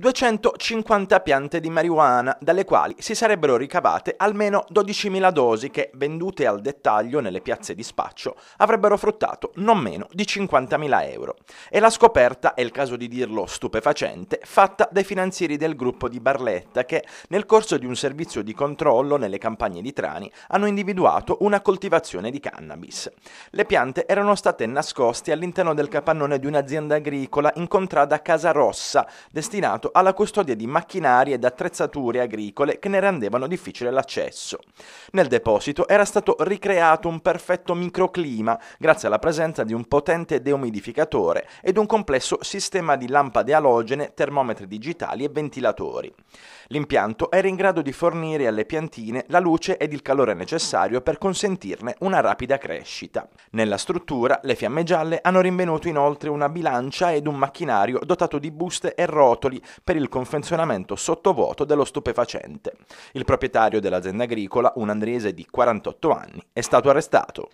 250 piante di marijuana, dalle quali si sarebbero ricavate almeno 12.000 dosi che, vendute al dettaglio nelle piazze di spaccio, avrebbero fruttato non meno di 50.000 euro. E la scoperta, è il caso di dirlo stupefacente, fatta dai finanzieri del gruppo di Barletta che, nel corso di un servizio di controllo nelle campagne di Trani, hanno individuato una coltivazione di cannabis. Le piante erano state nascoste all'interno del capannone di un'azienda agricola in contrada Casarossa, destinato alla custodia di macchinari ed attrezzature agricole che ne rendevano difficile l'accesso. Nel deposito era stato ricreato un perfetto microclima grazie alla presenza di un potente deumidificatore ed un complesso sistema di lampade alogene, termometri digitali e ventilatori. L'impianto era in grado di fornire alle piantine la luce ed il calore necessario per consentirne una rapida crescita. Nella struttura le fiamme gialle hanno rinvenuto inoltre una bilancia ed un macchinario dotato di buste e rotoli per il confezionamento sottovuoto dello stupefacente. Il proprietario dell'azienda agricola, un andrese di 48 anni, è stato arrestato.